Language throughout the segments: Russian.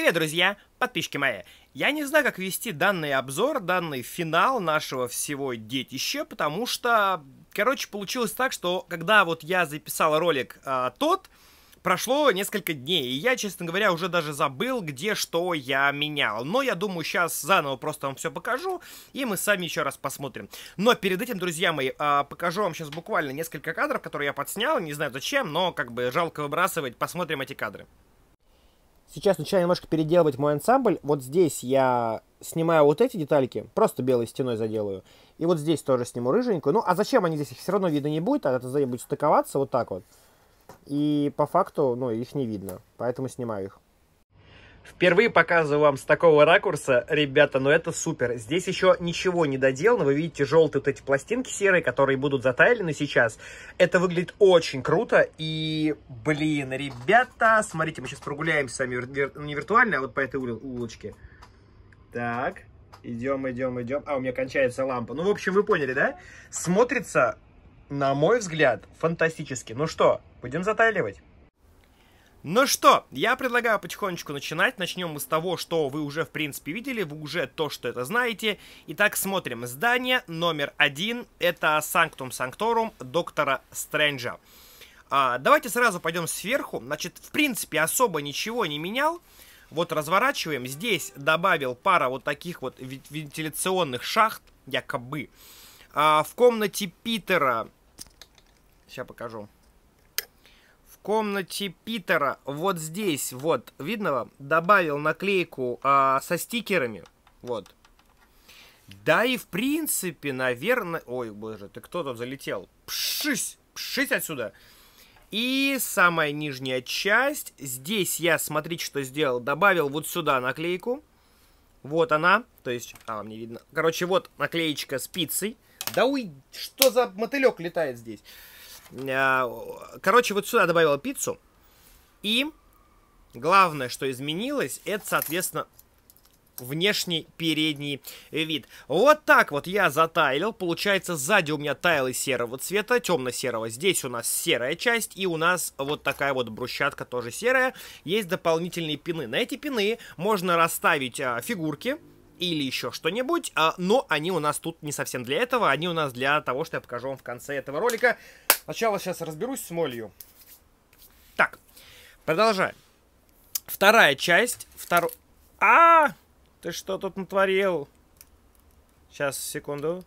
Привет, друзья, подписчики мои. Я не знаю, как вести данный обзор, данный финал нашего всего детища, потому что, короче, получилось так, что когда вот я записал ролик э, тот, прошло несколько дней, и я, честно говоря, уже даже забыл, где что я менял. Но я думаю, сейчас заново просто вам все покажу, и мы сами еще раз посмотрим. Но перед этим, друзья мои, а, покажу вам сейчас буквально несколько кадров, которые я подснял, не знаю зачем, но как бы жалко выбрасывать, посмотрим эти кадры. Сейчас начинаю немножко переделывать мой ансамбль. Вот здесь я снимаю вот эти детальки, просто белой стеной заделаю. И вот здесь тоже сниму рыженькую. Ну, а зачем они здесь? Их все равно видно не будет, а это здесь будет стыковаться вот так вот. И по факту, ну, их не видно, поэтому снимаю их. Впервые показываю вам с такого ракурса, ребята, но ну это супер. Здесь еще ничего не доделано. Вы видите желтые вот эти пластинки серые, которые будут затайлены сейчас. Это выглядит очень круто. И, блин, ребята, смотрите, мы сейчас прогуляемся с вами ну, не виртуально, а вот по этой улочке. Так, идем, идем, идем. А, у меня кончается лампа. Ну, в общем, вы поняли, да? Смотрится, на мой взгляд, фантастически. Ну что, будем затайливать? Ну что, я предлагаю потихонечку начинать. Начнем мы с того, что вы уже, в принципе, видели, вы уже то, что это знаете. Итак, смотрим. Здание номер один — это Санктум Санкторум Доктора Стрэнджа. А, давайте сразу пойдем сверху. Значит, в принципе, особо ничего не менял. Вот разворачиваем. Здесь добавил пара вот таких вот вентиляционных шахт, якобы. А, в комнате Питера... Сейчас покажу комнате Питера, вот здесь, вот, видно вам, добавил наклейку а, со стикерами, вот. Да и в принципе, наверное... Ой, боже, ты кто тут залетел? Пшись! Пшись отсюда! И самая нижняя часть. Здесь я, смотрите, что сделал. Добавил вот сюда наклейку. Вот она. То есть, а, мне видно. Короче, вот наклеечка с пиццей. Да уй, что за мотылек летает здесь? Э, короче, вот сюда добавила пиццу. И главное, что изменилось, это, соответственно, внешний передний вид. Вот так вот я затайлил. Получается, сзади у меня тайлы серого цвета, темно-серого. Здесь у нас серая часть, и у нас вот такая вот брусчатка тоже серая. Есть дополнительные пины. На эти пины можно расставить а, фигурки или еще что-нибудь, а, но они у нас тут не совсем для этого, они у нас для того, что я покажу вам в конце этого ролика. Сначала сейчас разберусь с молью. Так, продолжаем. Вторая часть. Второй... А, Ты что тут натворил? Сейчас, секунду.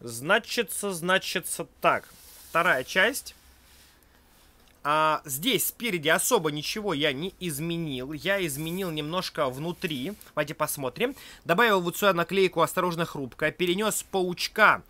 Значится, значится так. Вторая часть. А, здесь спереди особо ничего я не изменил. Я изменил немножко внутри. Давайте посмотрим. Добавил вот сюда наклейку «Осторожно, хрупкая. Перенес паучка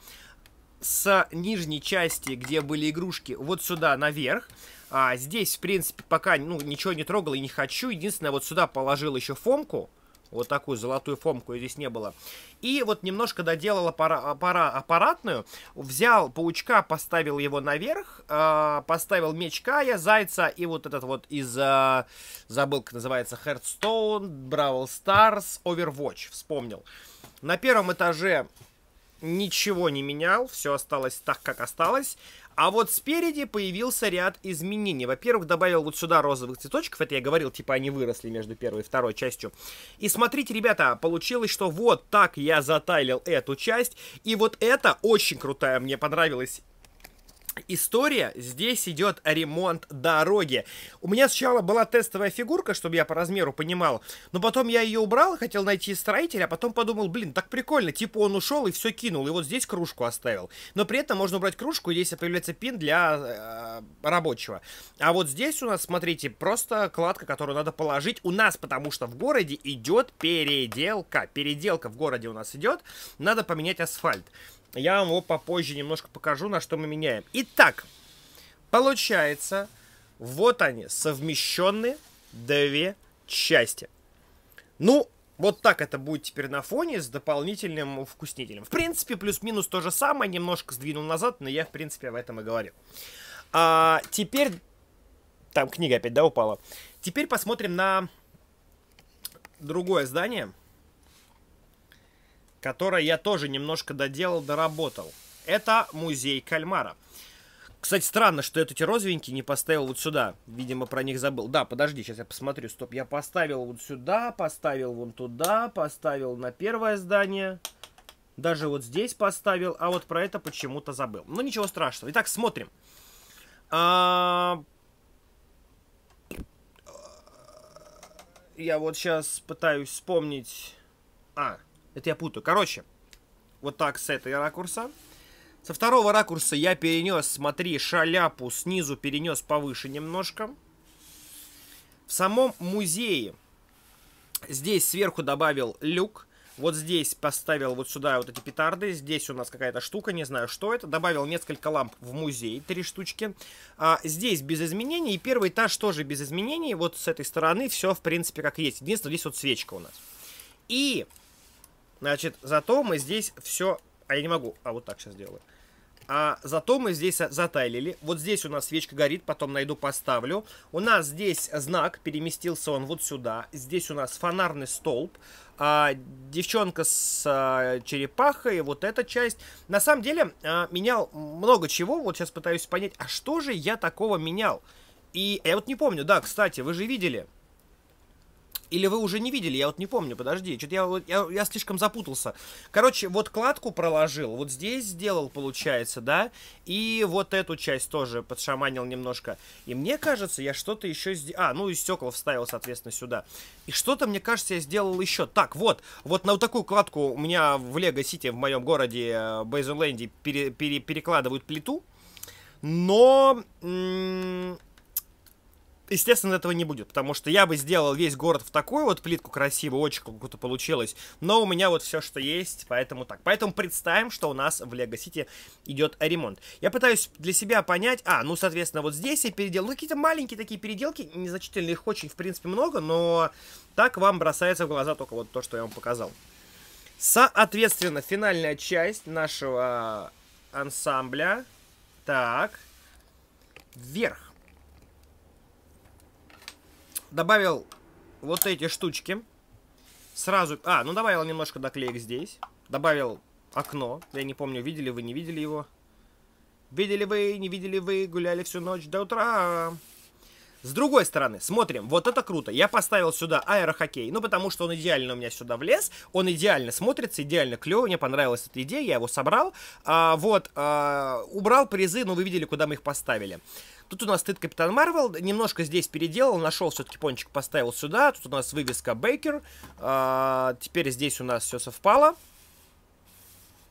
с нижней части, где были игрушки, вот сюда наверх. А, здесь, в принципе, пока ну, ничего не трогал и не хочу. Единственное, вот сюда положил еще фомку. Вот такую золотую фомку здесь не было. И вот немножко доделал аппара аппара аппаратную. Взял паучка, поставил его наверх. Э поставил меч Кая, зайца и вот этот вот из... Э забыл, как называется. Hearthstone, Бравл Старс, Overwatch. Вспомнил. На первом этаже ничего не менял, все осталось так, как осталось. А вот спереди появился ряд изменений. Во-первых, добавил вот сюда розовых цветочков. Это я говорил, типа они выросли между первой и второй частью. И смотрите, ребята, получилось, что вот так я затайлил эту часть. И вот это очень крутая, мне понравилась история. Здесь идет ремонт дороги. У меня сначала была тестовая фигурка, чтобы я по размеру понимал, но потом я ее убрал, хотел найти строителя, а потом подумал, блин, так прикольно, типа он ушел и все кинул, и вот здесь кружку оставил. Но при этом можно убрать кружку, и здесь появляется пин для э, рабочего. А вот здесь у нас, смотрите, просто кладка, которую надо положить у нас, потому что в городе идет переделка. Переделка в городе у нас идет, надо поменять асфальт. Я вам его попозже немножко покажу, на что мы меняем. Итак, получается, вот они, совмещенные две части. Ну, вот так это будет теперь на фоне с дополнительным вкуснителем. В принципе, плюс-минус то же самое, немножко сдвинул назад, но я, в принципе, об этом и говорил. А теперь... Там книга опять, да, упала? Теперь посмотрим на другое здание которое я тоже немножко доделал, доработал. Это музей кальмара. Кстати, странно, что эти розовенькие не поставил вот сюда. Видимо, про них забыл. Да, подожди, сейчас я посмотрю. Стоп, я поставил вот сюда, поставил вон туда, поставил на первое здание. Даже вот здесь поставил, а вот про это почему-то забыл. Ну, ничего страшного. Итак, смотрим. А... Я вот сейчас пытаюсь вспомнить... А, это я путаю. Короче, вот так с этой ракурса. Со второго ракурса я перенес, смотри, шаляпу снизу перенес повыше немножко. В самом музее здесь сверху добавил люк. Вот здесь поставил вот сюда вот эти петарды. Здесь у нас какая-то штука, не знаю, что это. Добавил несколько ламп в музей, три штучки. А, здесь без изменений. И первый этаж тоже без изменений. Вот с этой стороны все, в принципе, как есть. Единственное, здесь вот свечка у нас. И Значит, зато мы здесь все... А я не могу. А вот так сейчас сделаю. А зато мы здесь затайлили. Вот здесь у нас свечка горит, потом найду, поставлю. У нас здесь знак, переместился он вот сюда. Здесь у нас фонарный столб. А, девчонка с а, черепахой, вот эта часть. На самом деле, а, менял много чего. Вот сейчас пытаюсь понять, а что же я такого менял? И я вот не помню, да, кстати, вы же видели... Или вы уже не видели, я вот не помню, подожди, что-то я, я, я слишком запутался. Короче, вот кладку проложил, вот здесь сделал, получается, да, и вот эту часть тоже подшаманил немножко. И мне кажется, я что-то еще сделал, а, ну и стекла вставил, соответственно, сюда. И что-то, мне кажется, я сделал еще. Так, вот, вот на вот такую кладку у меня в Лего-Сити, в моем городе э, Бейзенленде пере, пере, перекладывают плиту, но естественно, этого не будет, потому что я бы сделал весь город в такую вот плитку красивую, очень круто получилось, но у меня вот все, что есть, поэтому так. Поэтому представим, что у нас в Лего Сити идет ремонт. Я пытаюсь для себя понять, а, ну, соответственно, вот здесь я переделал, ну, какие-то маленькие такие переделки, незначительные, их очень, в принципе, много, но так вам бросается в глаза только вот то, что я вам показал. Соответственно, финальная часть нашего ансамбля. Так. Вверх добавил вот эти штучки. Сразу... А, ну добавил немножко доклеек здесь. Добавил окно. Я не помню, видели вы, не видели его. Видели вы, не видели вы, гуляли всю ночь до утра. С другой стороны, смотрим, вот это круто. Я поставил сюда аэрохоккей, ну потому что он идеально у меня сюда влез, он идеально смотрится, идеально клево, мне понравилась эта идея, я его собрал. А, вот, а, убрал призы, но ну, вы видели, куда мы их поставили. Тут у нас стоит Капитан Марвел, немножко здесь переделал, нашел все-таки пончик, поставил сюда. Тут у нас вывеска Бейкер. А, теперь здесь у нас все совпало.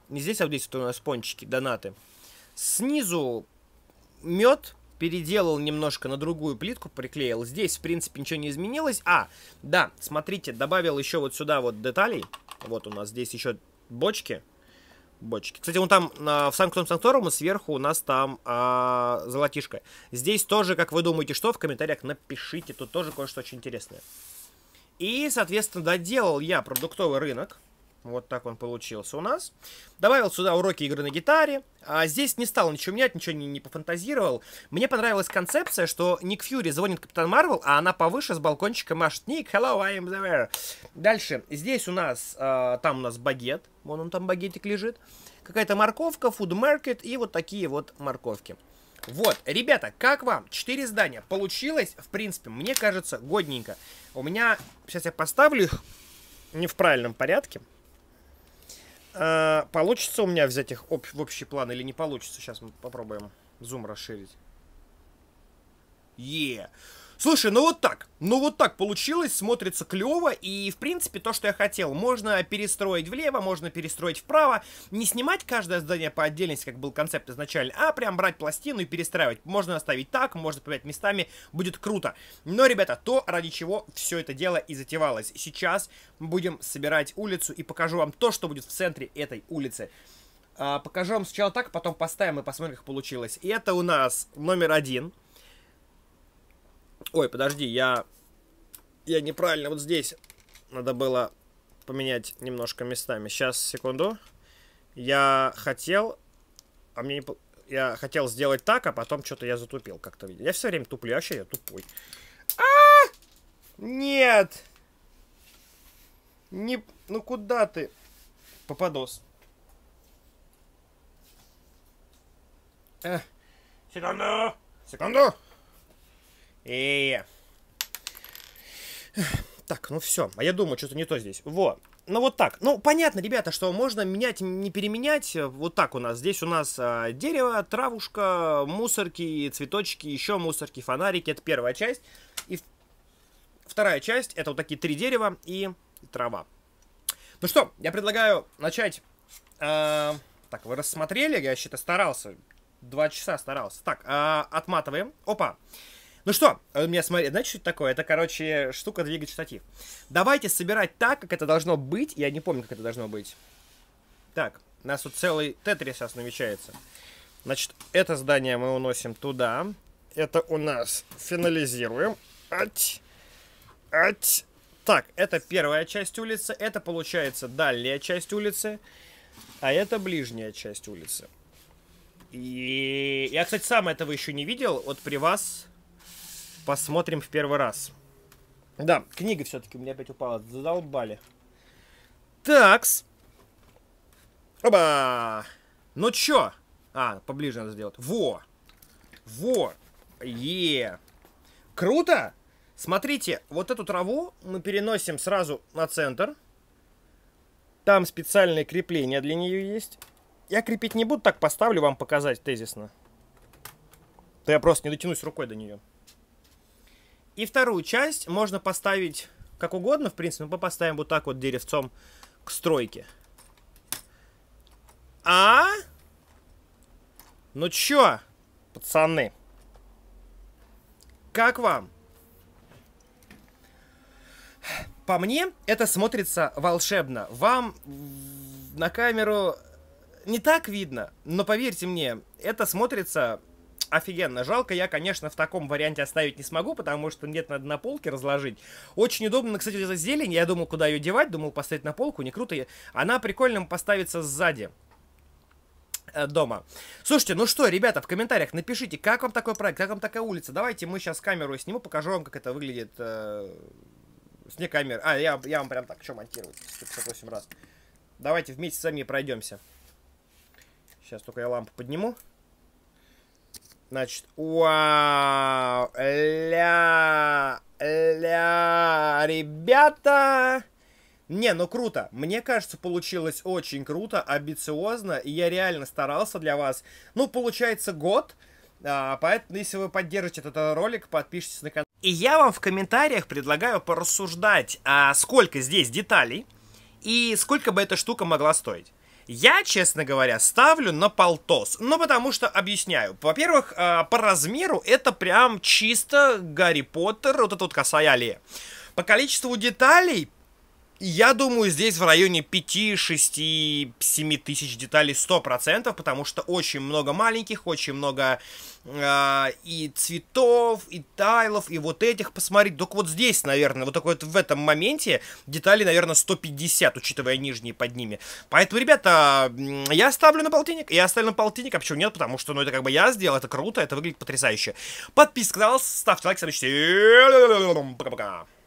Не здесь, а вот здесь вот у нас пончики, донаты. Снизу мед переделал немножко на другую плитку, приклеил. Здесь, в принципе, ничего не изменилось. А, да, смотрите, добавил еще вот сюда вот деталей. Вот у нас здесь еще бочки бочки. Кстати, вон там а, в Санктум Санкторум сверху у нас там а, золотишко. Здесь тоже, как вы думаете, что, в комментариях напишите. Тут тоже кое-что очень интересное. И, соответственно, доделал я продуктовый рынок. Вот так он получился у нас. Добавил сюда уроки игры на гитаре. А здесь не стал ничего менять, ничего не, не пофантазировал. Мне понравилась концепция, что Ник Фьюри звонит Капитан Марвел, а она повыше с балкончика машет. Ник, hello, I am the Дальше. Здесь у нас, а, там у нас багет. Вон он там багетик лежит. Какая-то морковка, Food Market и вот такие вот морковки. Вот, ребята, как вам? Четыре здания. Получилось, в принципе, мне кажется, годненько. У меня... Сейчас я поставлю их не в правильном порядке. Э, получится у меня взять их об, в общий план или не получится? Сейчас мы попробуем зум расширить. Е! Yeah. Слушай, ну вот так. Ну вот так получилось, смотрится клево, и в принципе то, что я хотел. Можно перестроить влево, можно перестроить вправо. Не снимать каждое здание по отдельности, как был концепт изначально, а прям брать пластину и перестраивать. Можно оставить так, можно поменять местами, будет круто. Но, ребята, то, ради чего все это дело и затевалось. Сейчас будем собирать улицу и покажу вам то, что будет в центре этой улицы. А, покажу вам сначала так, потом поставим и посмотрим, как получилось. И это у нас номер один – Ой, подожди, я... Я неправильно вот здесь. Надо было поменять немножко местами. Сейчас, секунду. Я хотел... А мне не... Я хотел сделать так, а потом что-то я затупил как-то. Я все время туплю, вообще я тупой. А! -а, -а! Нет! Не... Ну куда ты? Попадос. Эх. Секунду! Секунду! И... Так, ну все. А я думаю, что-то не то здесь. Вот. Ну вот так. Ну, понятно, ребята, что можно менять, не переменять. Вот так у нас. Здесь у нас а, дерево, травушка, мусорки, цветочки, еще мусорки, фонарики. Это первая часть. И вторая часть, это вот такие три дерева и трава. Ну что, я предлагаю начать... Э, так, вы рассмотрели, я, считаю, старался. Два часа старался. Так, э, отматываем. Опа. Опа. Ну что, у э, меня, смотри, знаете, что это такое? Это, короче, штука двигать штатив. Давайте собирать так, как это должно быть. Я не помню, как это должно быть. Так, у нас тут целый тетрис сейчас намечается. Значит, это здание мы уносим туда. Это у нас финализируем. Ать. Ать. Так, это первая часть улицы. Это, получается, дальняя часть улицы. А это ближняя часть улицы. И я, кстати, сам этого еще не видел. Вот при вас посмотрим в первый раз. Да, книга все-таки у меня опять упала. Задолбали. Такс. Оба! Ну чё? А, поближе надо сделать. Во! Во! Е! Круто! Смотрите, вот эту траву мы переносим сразу на центр. Там специальное крепление для нее есть. Я крепить не буду, так поставлю вам показать тезисно. То я просто не дотянусь рукой до нее. И вторую часть можно поставить как угодно, в принципе. Мы поставим вот так вот деревцом к стройке. А? Ну чё, пацаны? Как вам? По мне, это смотрится волшебно. Вам на камеру не так видно, но поверьте мне, это смотрится офигенно. Жалко, я, конечно, в таком варианте оставить не смогу, потому что нет, надо на полке разложить. Очень удобно, кстати, эта зелень. Я думал, куда ее девать, думал поставить на полку, не круто. Она прикольно поставится сзади э, дома. Слушайте, ну что, ребята, в комментариях напишите, как вам такой проект, как вам такая улица. Давайте мы сейчас камеру сниму, покажу вам, как это выглядит э, с не камер. А, я, я вам прям так, что монтировать, 158 раз. Давайте вместе с вами пройдемся. Сейчас только я лампу подниму. Значит, вау, ля, ля, ребята. Не, ну круто. Мне кажется, получилось очень круто, амбициозно, и я реально старался для вас. Ну, получается год, а, поэтому если вы поддержите этот ролик, подпишитесь на канал. И я вам в комментариях предлагаю порассуждать, а сколько здесь деталей и сколько бы эта штука могла стоить. Я, честно говоря, ставлю на полтос. Ну, потому что, объясняю. Во-первых, а, по размеру это прям чисто Гарри Поттер, вот эта вот косая аллея. По количеству деталей я думаю, здесь в районе 5, 6, 7 тысяч деталей 100%, потому что очень много маленьких, очень много э, и цветов, и тайлов, и вот этих посмотреть. Только вот здесь, наверное, вот такой вот в этом моменте деталей наверное, 150, учитывая нижние под ними. Поэтому, ребята, я ставлю на полтинник, я ставлю на полтинник, а почему нет? Потому что, ну, это как бы я сделал, это круто, это выглядит потрясающе. Подписывайтесь на канал, ставьте лайк, смотрите. Пока-пока.